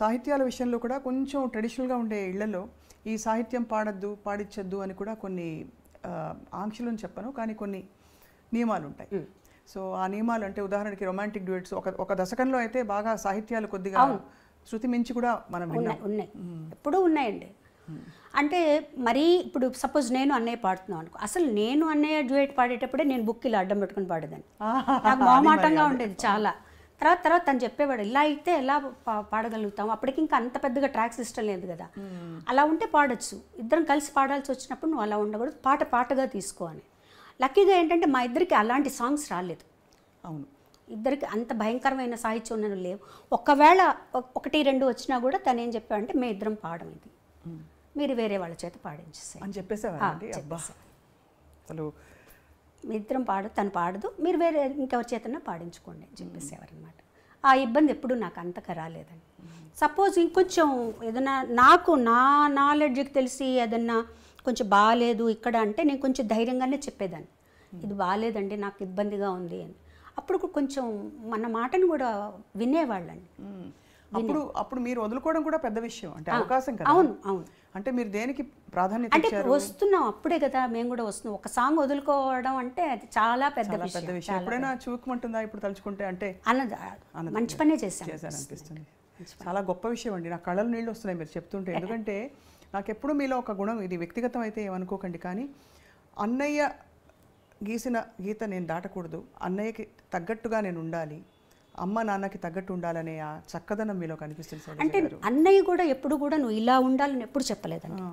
సాహిత్యాల విషయంలో కూడా కొంచెం ట్రెడిషనల్గా ఉండే ఇళ్లలో ఈ సాహిత్యం పాడద్దు పాడించద్దు అని కూడా కొన్ని ఆంక్షలను చెప్పను కానీ కొన్ని నియమాలు ఉంటాయి సో ఆ నియమాలు అంటే ఉదాహరణకి రొమాంటిక్ డ్యూట్స్ ఒక ఒక దశకంలో అయితే బాగా సాహిత్యాలు కొద్దిగా శృతి మించి కూడా మనం ఉన్నాయి ఎప్పుడూ ఉన్నాయండి అంటే మరీ ఇప్పుడు సపోజ్ నేను అన్నయ్య పాడుతున్నాను అనుకో అసలు నేను అన్నయ్య డ్యూయట్ పాడేటప్పుడే నేను బుక్ ఇలా అడ్డం పెట్టుకుని పాడేదాన్ని నాకు మొహమాటంగా ఉండేది చాలా తర్వాత తర్వాత తను చెప్పేవాడు ఇలా అయితే ఎలా పాడగలుగుతాం అప్పటికి ఇంకా అంత పెద్దగా ట్రాక్ సిస్టమ్ లేదు కదా అలా ఉంటే పాడొచ్చు ఇద్దరం కలిసి పాడాల్సి వచ్చినప్పుడు నువ్వు అలా ఉండకూడదు పాట పాటగా తీసుకో అని లక్కీగా ఏంటంటే మా ఇద్దరికి అలాంటి సాంగ్స్ రాలేదు అవును ఇద్దరికి అంత భయంకరమైన సాహిత్యం నేను లేవు ఒకవేళ ఒకటి రెండు వచ్చినా కూడా తను ఏం చెప్పాడంటే మేము ఇద్దరం పాడడం ఇది మీరు వేరే వాళ్ళ చేత పాడించేసారు అని చెప్పేసి అసలు మిత్రం పాడు తను పాడదు మీరు వేరే ఇంకెవరి చేతనా పాడించుకోండి అని చెప్పేసేవారనమాట ఆ ఇబ్బంది ఎప్పుడు నాకు అంతగా రాలేదండి సపోజ్ ఇంకొంచెం ఏదైనా నాకు నా నాలెడ్జ్కి తెలిసి ఏదన్నా కొంచెం బాగాలేదు ఇక్కడ అంటే నేను కొంచెం ధైర్యంగానే చెప్పేదాన్ని ఇది బాగాలేదండి నాకు ఇబ్బందిగా ఉంది అని అప్పుడు కొంచెం మన మాటను కూడా వినేవాళ్ళండి అప్పుడు అప్పుడు మీరు వదులుకోవడం కూడా పెద్ద విషయం అంటే అవకాశం కదా అవును అవును అంటే మీరు దేనికి ప్రాధాన్యత అంటే వస్తున్నాం అప్పుడే కదా మేము కూడా వస్తున్నాం ఒక సాంగ్ వదులుకోవడం అంటే అది చాలా పెద్ద పెద్ద విషయం ఎప్పుడైనా చూకుమంటుందా ఇప్పుడు తలుచుకుంటే అంటే అన్నది మంచి పనే చేశాను అనిపిస్తుంది చాలా గొప్ప విషయం అండి నా కళ్ళలు నీళ్ళు వస్తున్నాయి మీరు చెప్తుంటే ఎందుకంటే నాకు ఎప్పుడు మీలో ఒక గుణం ఇది వ్యక్తిగతం అయితే ఏమనుకోకండి కానీ అన్నయ్య గీసిన గీత నేను దాటకూడదు అన్నయ్యకి తగ్గట్టుగా నేను ఉండాలి అమ్మ నాన్నకి తగ్గట్టు ఉండాలనే ఆ చక్కదనం మీలో కనిపిస్తుంది అంటే అన్నయ్య కూడా ఎప్పుడు కూడా నువ్వు ఇలా ఉండాలని ఎప్పుడు చెప్పలేదండి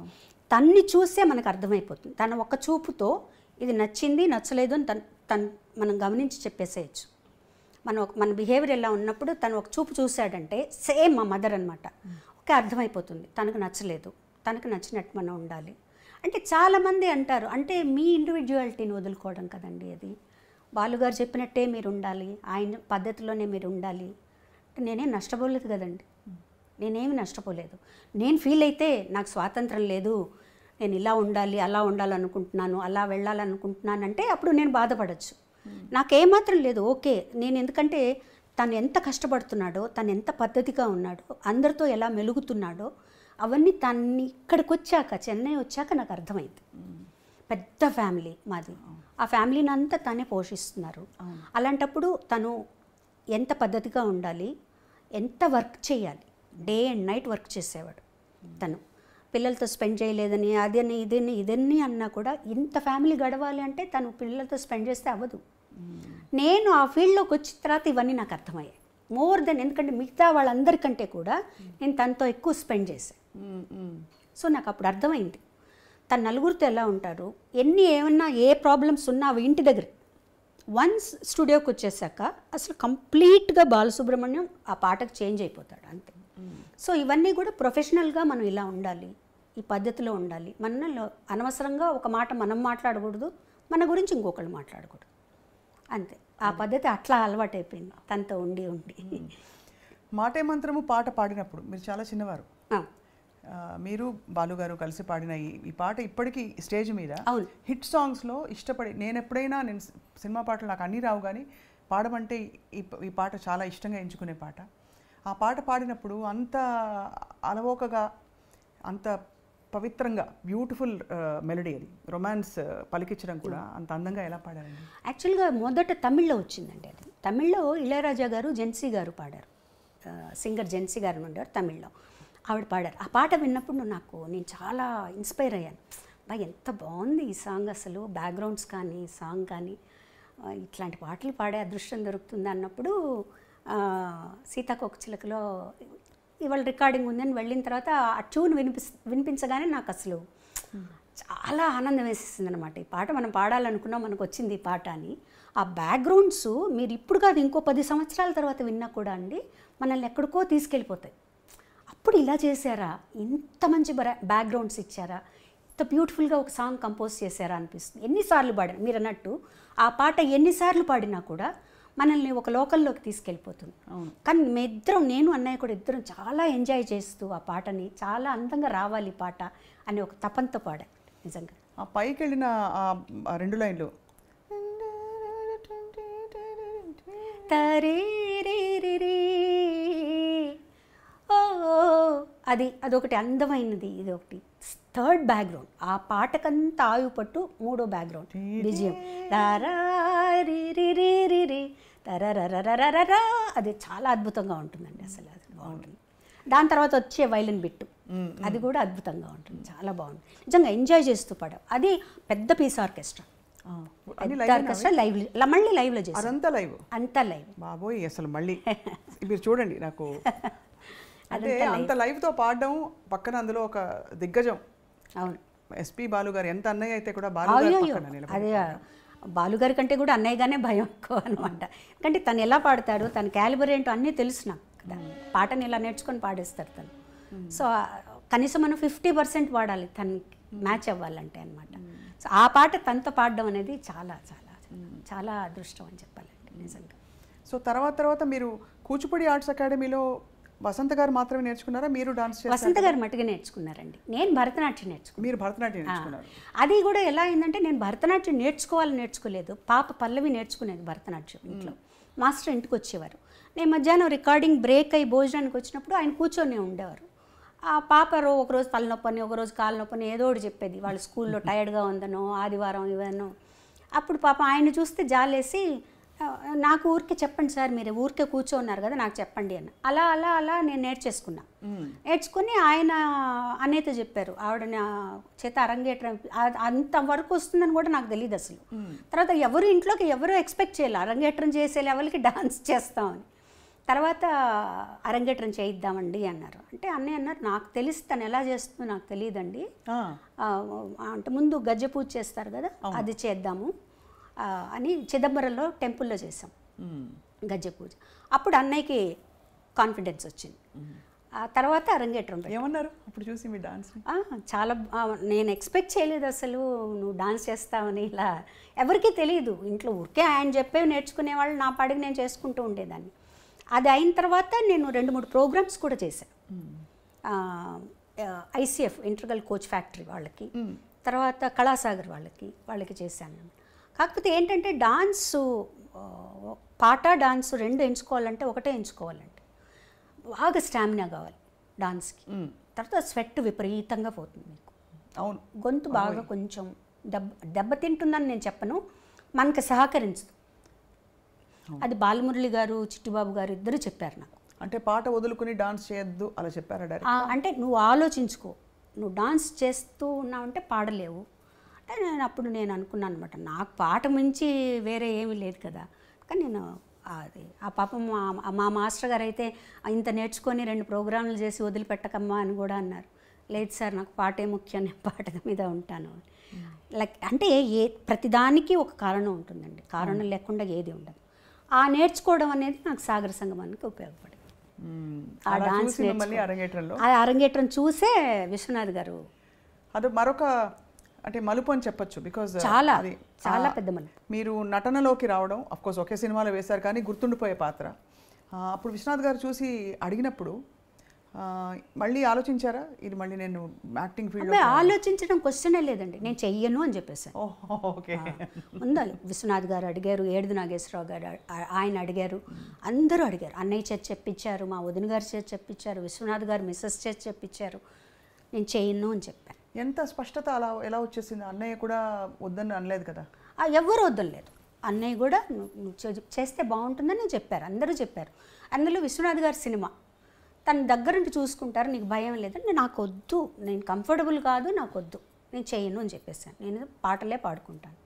తన్ని చూసే మనకు అర్థమైపోతుంది తన ఒక చూపుతో ఇది నచ్చింది నచ్చలేదు అని తన తన్ మనం గమనించి చెప్పేసేయచ్చు మన మన బిహేవియర్ ఎలా ఉన్నప్పుడు తను ఒక చూపు చూశాడంటే సేమ్ మా మదర్ అనమాట ఓకే అర్థమైపోతుంది తనకు నచ్చలేదు తనకు నచ్చినట్టు మనం ఉండాలి అంటే చాలామంది అంటారు అంటే మీ ఇండివిజువాలిటీని వదులుకోవడం కదండి అది వాళ్ళు గారు చెప్పినట్టే మీరు ఉండాలి ఆయన పద్ధతిలోనే మీరు ఉండాలి నేనేం నష్టపోలేదు కదండి నేనేమి నష్టపోలేదు నేను ఫీల్ అయితే నాకు స్వాతంత్రం లేదు నేను ఇలా ఉండాలి అలా ఉండాలనుకుంటున్నాను అలా వెళ్ళాలనుకుంటున్నాను అంటే అప్పుడు నేను బాధపడచ్చు hmm. నాకేమాత్రం లేదు ఓకే నేను ఎందుకంటే తను ఎంత కష్టపడుతున్నాడో తను ఎంత పద్ధతిగా ఉన్నాడో అందరితో ఎలా మెలుగుతున్నాడో అవన్నీ తన్ని ఇక్కడికి వచ్చాక చెన్నై వచ్చాక నాకు అర్థమైంది hmm. పెద్ద ఫ్యామిలీ మాది ఆ ఫ్యామిలీని అంతా తనే పోషిస్తున్నారు అలాంటప్పుడు తను ఎంత పద్ధతిగా ఉండాలి ఎంత వర్క్ చేయాలి డే అండ్ నైట్ వర్క్ చేసేవాడు తను పిల్లలతో స్పెండ్ చేయలేదని అదని ఇదని ఇదన్నీ అన్నా కూడా ఇంత ఫ్యామిలీ గడవాలి అంటే తను పిల్లలతో స్పెండ్ చేస్తే అవ్వదు నేను ఆ ఫీల్డ్లోకి వచ్చిన తర్వాత ఇవన్నీ నాకు అర్థమయ్యాయి మోర్ దెన్ ఎందుకంటే మిగతా వాళ్ళందరికంటే కూడా నేను తనతో ఎక్కువ స్పెండ్ చేసాను సో నాకు అప్పుడు అర్థమైంది తన నలుగురితో ఎలా ఉంటారు ఎన్ని ఏమన్నా ఏ ప్రాబ్లమ్స్ ఉన్నా అవి ఇంటి దగ్గర వన్స్ స్టూడియోకి వచ్చేసాక అసలు కంప్లీట్గా బాలసుబ్రహ్మణ్యం ఆ పాటకు చేంజ్ అయిపోతాడు అంతే సో ఇవన్నీ కూడా ప్రొఫెషనల్గా మనం ఇలా ఉండాలి ఈ పద్ధతిలో ఉండాలి మనలో అనవసరంగా ఒక మాట మనం మాట్లాడకూడదు మన గురించి ఇంకొకళ్ళు మాట్లాడకూడదు అంతే ఆ పద్ధతి అట్లా అలవాటైపోయింది తనతో ఉండి ఉండి మాటే మంత్రము పాట పాడినప్పుడు మీరు చాలా చిన్నవారు మీరు బాలుగారు కలిసి పాడిన ఈ పాట ఇప్పటికీ స్టేజ్ మీద హిట్ సాంగ్స్లో ఇష్టపడి నేను ఎప్పుడైనా నేను సినిమా పాటలు నాకు అన్నీ రావు కానీ పాడమంటే ఈ ఈ పాట చాలా ఇష్టంగా ఎంచుకునే పాట ఆ పాట పాడినప్పుడు అంత అలవోకగా అంత పవిత్రంగా బ్యూటిఫుల్ మెలడీ అది రొమాన్స్ పలికించడం కూడా అంత అందంగా ఎలా పాడారు యాక్చువల్గా మొదట తమిళ్లో వచ్చిందండి అది తమిళ్లో ఇళయరాజా గారు జెన్సీ గారు పాడారు సింగర్ జెన్సీ గారు ఉండారు తమిళ్లో ఆవిడ పాడారు ఆ పాట విన్నప్పుడు నాకు నేను చాలా ఇన్స్పైర్ అయ్యాను బా ఎంత బాగుంది ఈ సాంగ్ అసలు బ్యాక్గ్రౌండ్స్ కానీ సాంగ్ కానీ ఇట్లాంటి పాటలు పాడే అదృష్టం దొరుకుతుంది అన్నప్పుడు చిలకలో ఇవాళ రికార్డింగ్ ఉందని వెళ్ళిన తర్వాత ఆ ట్యూన్ వినిపి వినిపించగానే నాకు అసలు చాలా ఆనందం వేసేసింది అనమాట ఈ పాట మనం పాడాలనుకున్నాం మనకు వచ్చింది ఈ పాట అని ఆ బ్యాక్గ్రౌండ్స్ మీరు ఇప్పుడు కాదు ఇంకో పది సంవత్సరాల తర్వాత విన్నా కూడా అండి మనల్ని ఎక్కడికో తీసుకెళ్ళిపోతాయి ఎప్పుడు ఇలా చేశారా ఇంత మంచి బ్యాక్గ్రౌండ్స్ ఇచ్చారా ఇంత బ్యూటిఫుల్గా ఒక సాంగ్ కంపోజ్ చేశారా అనిపిస్తుంది ఎన్నిసార్లు పాడిన మీరు అన్నట్టు ఆ పాట ఎన్నిసార్లు పాడినా కూడా మనల్ని ఒక లోకల్లోకి తీసుకెళ్ళిపోతుంది కానీ మీ ఇద్దరం నేను అన్నయ్య కూడా ఇద్దరం చాలా ఎంజాయ్ చేస్తూ ఆ పాటని చాలా అందంగా రావాలి పాట అనే ఒక తపంతో పాడా నిజంగా ఆ పైకి వెళ్ళిన రెండు లైన్లు తరే రే రే ఓ అది అదొకటి అందమైనది ఇది ఒకటి థర్డ్ బ్యాక్గ్రౌండ్ ఆ పాటకంతా ఆయుపట్టు మూడో బ్యాక్గ్రౌండ్ విజయం అది చాలా అద్భుతంగా ఉంటుందండి అసలు అది బాగుంటుంది దాని తర్వాత వచ్చే వైలెన్ బిట్టు అది కూడా అద్భుతంగా ఉంటుంది చాలా బాగుంటుంది నిజంగా ఎంజాయ్ చేస్తూ పడవు అది పెద్ద పీస్ ఆర్కెస్ట్రా ఆర్కెస్ట్రా లైవ్ మళ్ళీ లైవ్ అంతా లైవ్ బాబోయ్ అసలు మళ్ళీ మీరు చూడండి నాకు అంటే అంత లైఫ్తో పాడడం పక్కన అందులో ఒక దిగ్గజం అవును ఎస్పి బాలు గారు ఎంత అన్నయ్య అయితే కూడా అదే బాలుగారి కంటే కూడా అన్నయ్యగానే భయం ఎక్కువ అనమాట ఎందుకంటే తను ఎలా పాడతాడు తన క్యాలిబర్ ఏంటో అన్నీ తెలుసు కదా hmm. పాటని ఇలా నేర్చుకొని పాడేస్తారు తను hmm. సో కనీసం మనం ఫిఫ్టీ పర్సెంట్ వాడాలి తనకి మ్యాచ్ hmm. అవ్వాలంటే అనమాట సో ఆ పాట తనతో పాడడం అనేది చాలా చాలా చాలా అదృష్టం అని చెప్పాలంటే నిజంగా సో తర్వాత తర్వాత మీరు కూచిపూడి ఆర్ట్స్ అకాడమీలో వసంత గారు మాత్రమే నేర్చుకున్నారా మీరు డాన్స్ వసంత గారు మట్టుగా నేర్చుకున్నారండి నేను భరతనాట్యం నేర్చుకున్నాను మీరు భరతనాట్యం అది కూడా ఎలా అయిందంటే నేను భరతనాట్యం నేర్చుకోవాలని నేర్చుకోలేదు పాప పల్లవి నేర్చుకునేది భరతనాట్యం ఇంట్లో మాస్టర్ ఇంటికి వచ్చేవారు నేను మధ్యాహ్నం రికార్డింగ్ బ్రేక్ అయ్యి భోజనానికి వచ్చినప్పుడు ఆయన కూర్చొని ఉండేవారు ఆ పాప రో ఒకరోజు తలనొప్పని ఒకరోజు కాలు నొప్పని ఏదో ఒకటి చెప్పేది వాళ్ళ స్కూల్లో టైర్డ్గా ఉందనో ఆదివారం ఇవ్వనో అప్పుడు పాప ఆయన చూస్తే జాలేసి నాకు ఊరికే చెప్పండి సార్ మీరు ఊరికే కూర్చోన్నారు కదా నాకు చెప్పండి అని అలా అలా అలా నేను నేర్చేసుకున్నా నేర్చుకుని ఆయన అనేత చెప్పారు ఆవిడ చేత అరంగేట్రం అంత వరకు వస్తుందని కూడా నాకు తెలియదు అసలు తర్వాత ఎవరు ఇంట్లోకి ఎవరు ఎక్స్పెక్ట్ చేయాలి అరంగేట్రం చేసే లెవెల్కి డాన్స్ చేస్తామని తర్వాత అరంగేట్రం చేయిద్దామండి అన్నారు అంటే అన్నయ్య అన్నారు నాకు తెలిసి తను ఎలా చేస్తుందో నాకు తెలియదండి అంటే ముందు గజ్జ పూజ చేస్తారు కదా అది చేద్దాము అని చిదంబరంలో టెంపుల్లో చేసాం గజ్జ పూజ అప్పుడు అన్నయ్యకి కాన్ఫిడెన్స్ వచ్చింది ఆ తర్వాత అరంగేట్రం ఏమన్నారు అప్పుడు చూసి మీ డాన్స్ చాలా నేను ఎక్స్పెక్ట్ చేయలేదు అసలు నువ్వు డాన్స్ చేస్తావని ఇలా ఎవరికీ తెలియదు ఇంట్లో ఊరికే ఆయన చెప్పేవి నేర్చుకునేవాళ్ళు నా పాడికి నేను చేసుకుంటూ ఉండేదాన్ని అది అయిన తర్వాత నేను రెండు మూడు ప్రోగ్రామ్స్ కూడా చేశాను ఐసీఎఫ్ ఇంటర్గల్ కోచ్ ఫ్యాక్టరీ వాళ్ళకి తర్వాత కళాసాగర్ వాళ్ళకి వాళ్ళకి చేశాను కాకపోతే ఏంటంటే డాన్స్ పాట డాన్స్ రెండు ఎంచుకోవాలంటే ఒకటే ఎంచుకోవాలంటే బాగా స్టామినా కావాలి డాన్స్కి తర్వాత స్వెట్ విపరీతంగా పోతుంది మీకు అవును గొంతు బాగా కొంచెం దెబ్బ దెబ్బతింటుందని నేను చెప్పను మనకి సహకరించదు అది బాలమురళి గారు చిట్టుబాబు గారు ఇద్దరు చెప్పారు నాకు అంటే పాట వదులుకుని డాన్స్ చేయొద్దు అలా చెప్పారా అంటే నువ్వు ఆలోచించుకో నువ్వు డాన్స్ చేస్తూ అంటే పాడలేవు అని నేను అప్పుడు నేను అనుకున్నాను అనమాట నాకు పాట మించి వేరే ఏమీ లేదు కదా కానీ నేను అది ఆ పాపం మా మాస్టర్ గారు అయితే ఇంత నేర్చుకొని రెండు ప్రోగ్రాంలు చేసి వదిలిపెట్టకమ్మా అని కూడా అన్నారు లేదు సార్ నాకు పాటే ముఖ్యం నేను పాట మీద ఉంటాను hmm. లైక్ అంటే ఏ ప్రతిదానికి ఒక కారణం ఉంటుందండి కారణం hmm. లేకుండా ఏది ఉండదు ఆ నేర్చుకోవడం అనేది నాకు సాగర సంగమానికి ఉపయోగపడింది hmm. ఆ డాన్స్ అరంగేట్రంలో ఆ అరంగేట్రం చూసే విశ్వనాథ్ గారు అది మరొక అంటే మలుపు అని చెప్పొచ్చు బికాజ్ uh, చాలా చాలా పెద్ద మలుపు మీరు నటనలోకి రావడం అఫ్ కోర్స్ ఒకే సినిమాలో వేశారు కానీ గుర్తుండిపోయే పాత్ర అప్పుడు విశ్వనాథ్ గారు చూసి అడిగినప్పుడు మళ్ళీ ఆలోచించారా ఇది మళ్ళీ నేను యాక్టింగ్ ఫీల్డ్ ఆలోచించడం క్వశ్చనే లేదండి నేను చెయ్యను అని చెప్పేసి ఓకే ఉందా విశ్వనాథ్ గారు అడిగారు ఏడుది నాగేశ్వరరావు గారు ఆయన అడిగారు అందరూ అడిగారు అన్నయ్య చేతి చెప్పించారు మా వదిన గారి చేతి చెప్పించారు విశ్వనాథ్ గారు మిస్సెస్ చేతి చెప్పించారు నేను చెయ్యను అని చెప్పాను ఎంత స్పష్టత అలా ఎలా వచ్చేసింది అన్నయ్య కూడా వద్దని అనలేదు కదా ఎవ్వరు వద్దలేదు అన్నయ్య కూడా చేస్తే బాగుంటుందని చెప్పారు అందరూ చెప్పారు అందులో విశ్వనాథ్ గారి సినిమా తన దగ్గరుండి చూసుకుంటారు నీకు భయం లేదని నాకు వద్దు నేను కంఫర్టబుల్ కాదు నాకు వద్దు నేను చేయను అని చెప్పేసాను నేను పాటలే పాడుకుంటాను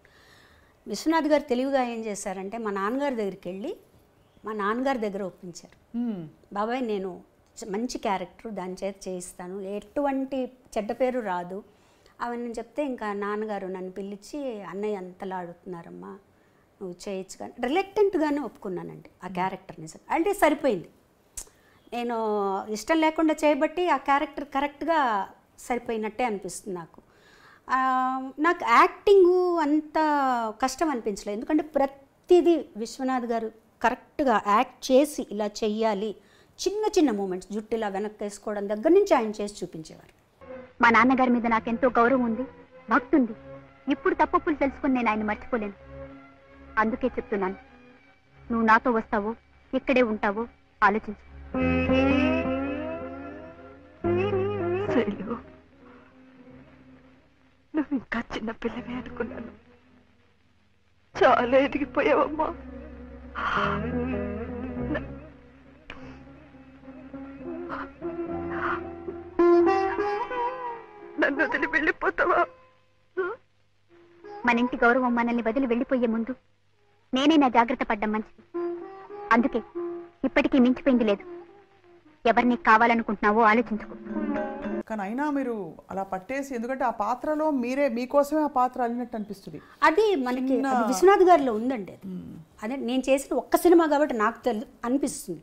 విశ్వనాథ్ గారు తెలివిగా ఏం చేశారంటే మా నాన్నగారి దగ్గరికి వెళ్ళి మా నాన్నగారి దగ్గర ఒప్పించారు బాబాయ్ నేను మంచి క్యారెక్టర్ దాని చేత చేయిస్తాను ఎటువంటి చెడ్డ పేరు రాదు అవన్నీ చెప్తే ఇంకా నాన్నగారు నన్ను పిలిచి అన్నయ్య అంతలా ఆడుతున్నారమ్మా నువ్వు చేయొచ్చు కానీ రిలెక్టెంట్గానే ఒప్పుకున్నానండి ఆ క్యారెక్టర్ నిజం అంటే సరిపోయింది నేను ఇష్టం లేకుండా చేయబట్టి ఆ క్యారెక్టర్ కరెక్ట్గా సరిపోయినట్టే అనిపిస్తుంది నాకు నాకు యాక్టింగ్ అంత కష్టం అనిపించలేదు ఎందుకంటే ప్రతిదీ విశ్వనాథ్ గారు కరెక్ట్గా యాక్ట్ చేసి ఇలా చెయ్యాలి చిన్న చిన్న మూమెంట్స్ జుట్టు ఇలా వెనక్కి వేసుకోవడం దగ్గర నుంచి ఆయన చేసి చూపించేవారు మా నాన్నగారి మీద నాకెంతో గౌరవం ఉంది భక్తుంది ఇప్పుడు తప్పప్పులు తెలుసుకుని నేను ఆయన మర్చిపోలేను అందుకే చెప్తున్నాను నువ్వు నాతో వస్తావో ఇక్కడే ఉంటావో ఆలోచించు నువ్వు ఇంకా అనుకున్నాను చాలా ఎదిగిపోయావమ్మా నన్ను వదిలి వెళ్ళిపోతావా మన ఇంటి గౌరవం మనల్ని వదిలి వెళ్ళిపోయే ముందు నేనే నా జాగ్రత్త పడ్డం మంచిది అందుకే ఇప్పటికీ మించిపోయింది లేదు ఎవరిని కావాలనుకుంటున్నావో ఆలోచించుకో కానీ అయినా మీరు అలా పట్టేసి ఎందుకంటే ఆ పాత్రలో మీరే మీకోసమే ఆ పాత్ర అల్లినట్టు అనిపిస్తుంది అది మనకి విశ్వనాథ్ గారిలో ఉందండి అది అదే నేను చేసిన ఒక్క సినిమా కాబట్టి నాకు తెలు అనిపిస్తుంది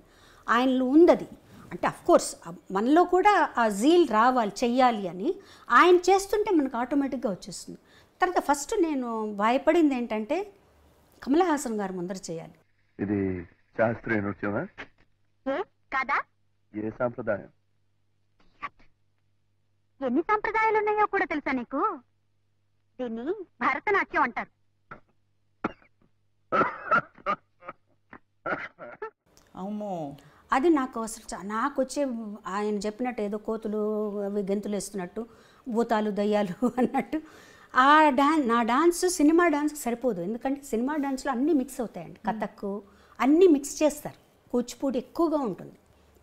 ఆయనలో ఉంది అది అంటే కోర్స్ మనలో కూడా ఆ జీల్ రావాలి చెయ్యాలి అని ఆయన చేస్తుంటే మనకు ఆటోమేటిక్గా వచ్చేస్తుంది తర్వాత ఫస్ట్ నేను భయపడింది ఏంటంటే కమల్ హాసన్ గారు ముందర చేయాలి ఇది శాస్త్రీయ నృత్యమా కాదా ఏ సాంప్రదాయం ఎన్ని సాంప్రదాయాలు ఉన్నాయో కూడా తెలుసా నీకు దీన్ని భరతనాట్యం అంటారు అమ్మో అది నాకు అసలు నాకు వచ్చే ఆయన చెప్పినట్టు ఏదో కోతులు అవి గెంతులు వేస్తున్నట్టు భూతాలు దయ్యాలు అన్నట్టు ఆ డాన్ నా డాన్స్ సినిమా డాన్స్ సరిపోదు ఎందుకంటే సినిమా డాన్స్లో అన్నీ మిక్స్ అవుతాయండి కథక్ అన్నీ మిక్స్ చేస్తారు కూచిపూడి ఎక్కువగా ఉంటుంది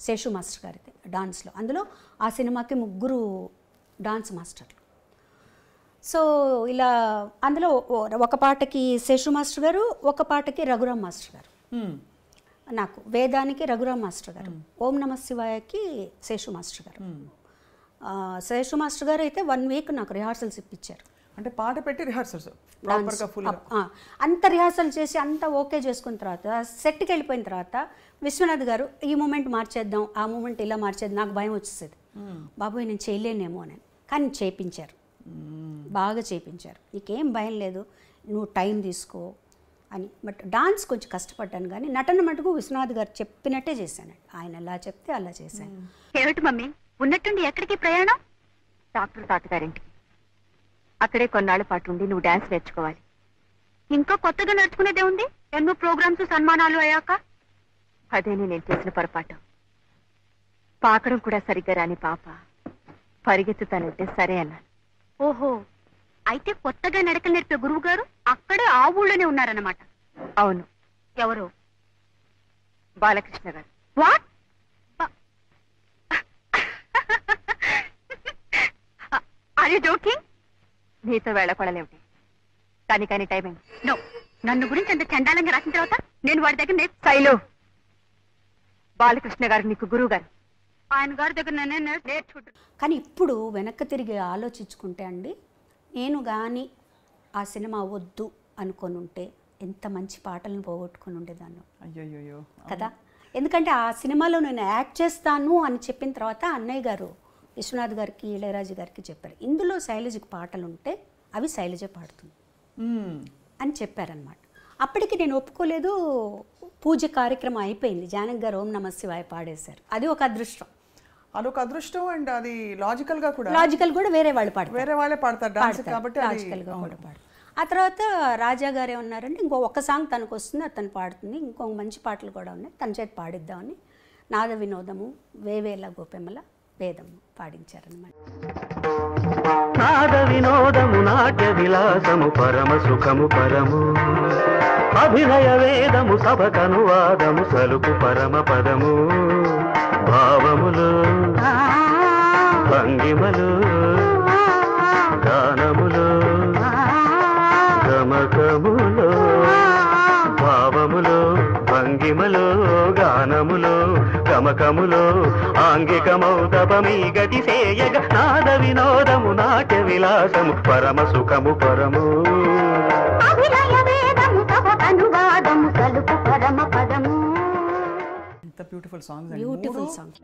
శేషు మాస్టర్ గారికి డాన్స్లో అందులో ఆ సినిమాకి ముగ్గురు డాన్స్ మాస్టర్లు సో ఇలా అందులో ఒక పాటకి శేషు మాస్టర్ గారు ఒక పాటకి రఘురామ్ మాస్టర్ గారు నాకు వేదానికి రఘురామ్ మాస్టర్ గారు ఓం నమ శివాయకి శేషు మాస్టర్ గారు శేషు మాస్టర్ గారు అయితే వన్ వీక్ నాకు రిహార్సల్స్ ఇప్పించారు అంటే పాట పెట్టి రిహార్సల్స్ అంత రిహార్సల్ చేసి అంత ఓకే చేసుకున్న తర్వాత సెట్కి వెళ్ళిపోయిన తర్వాత విశ్వనాథ్ గారు ఈ మూమెంట్ మార్చేద్దాం ఆ మూమెంట్ ఇలా మార్చేది నాకు భయం వచ్చేసేది బాబోయ్ నేను చేయలేనేమో అని కానీ చేపించారు బాగా చేపించారు నీకేం భయం లేదు నువ్వు టైం తీసుకో అని బట్ డాన్స్ కొంచెం కష్టపడ్డాను కానీ నటన మటుకు విశ్వనాథ్ గారు చెప్పినట్టే చేశాను ఆయన ఎలా చెప్తే అలా చేశాను ఏమిటి మమ్మీ ఉన్నట్టుండి ఎక్కడికి ప్రయాణం డాక్టర్ తాతగారింటి అక్కడే కొన్నాళ్ళ పాటు ఉండి నువ్వు డాన్స్ నేర్చుకోవాలి ఇంకా కొత్తగా నేర్చుకునేదే ఉంది ఎన్నో ప్రోగ్రామ్స్ సన్మానాలు అయ్యాక అదే నేను చేసిన పొరపాటు పాకడం కూడా సరిగ్గా రాని పాప పరిగెత్తుతానంటే సరే అన్నాను ఓహో అయితే కొత్తగా నడక నేర్పే గురువు గారు అక్కడే ఆ ఊళ్ళోనే ఉన్నారన్నమాట అవును ఎవరు బాలకృష్ణ గారు వాట్ అరే జోకింగ్ నీతో వెళ్ళకూడలేమిటి కానీ కానీ టైమింగ్ నో నన్ను గురించి అంత చండాలంగా రాసిన తర్వాత నేను వాడి దగ్గర నేర్చు శైలు బాలకృష్ణ గారు నీకు గురువు గారు ఆయన గారి దగ్గర నేనే నేర్చుకుంటాను కానీ ఇప్పుడు వెనక్కి తిరిగి ఆలోచించుకుంటే అండి నేను కానీ ఆ సినిమా వద్దు అనుకొని ఉంటే ఎంత మంచి పాటలను పోగొట్టుకుని ఉండేదాన్ని అయ్యో కదా ఎందుకంటే ఆ సినిమాలో నేను యాక్ట్ చేస్తాను అని చెప్పిన తర్వాత అన్నయ్య గారు విశ్వనాథ్ గారికి ఇళయరాజు గారికి చెప్పారు ఇందులో శైలజకి పాటలు ఉంటే అవి శైలజ పాడుతుంది అని చెప్పారనమాట అప్పటికి నేను ఒప్పుకోలేదు పూజ కార్యక్రమం అయిపోయింది జానక్ గారు ఓం నమ పాడేశారు అది ఒక అదృష్టం అదొక అదృష్టం అండ్ అది లాజికల్ గా కూడా లాజికల్ కూడా వేరే వాళ్ళు పాడతారు వేరే వాళ్ళే పాడతారు డాన్స్ కాబట్టి లాజికల్ గా కూడా పాడు ఆ తర్వాత రాజా గారే ఉన్నారంటే ఇంకో ఒక్క సాంగ్ తనకు వస్తుంది అతను పాడుతుంది ఇంకొక మంచి పాటలు కూడా ఉన్నాయి తన చేతి పాడిద్దామని నాద వినోదము వేవేల గోపెమ్మల వేదము పాడించారనమాట నాద వినోదము నాట్య విలాసము పరమ సుఖము పరము అభినయ వేదము సభకనువాదము సలుపు పరమ పదము భావములు భంగిమలు గానములు గమకములు భావములు భంగిమలు గానములు గమకములు తపమీ గతి సేయగ నాద వినోదము నాట్య విలాసము పరమ సుఖము పరము అనువాదము కలుపు పరమ beautiful songs. And beautiful songs.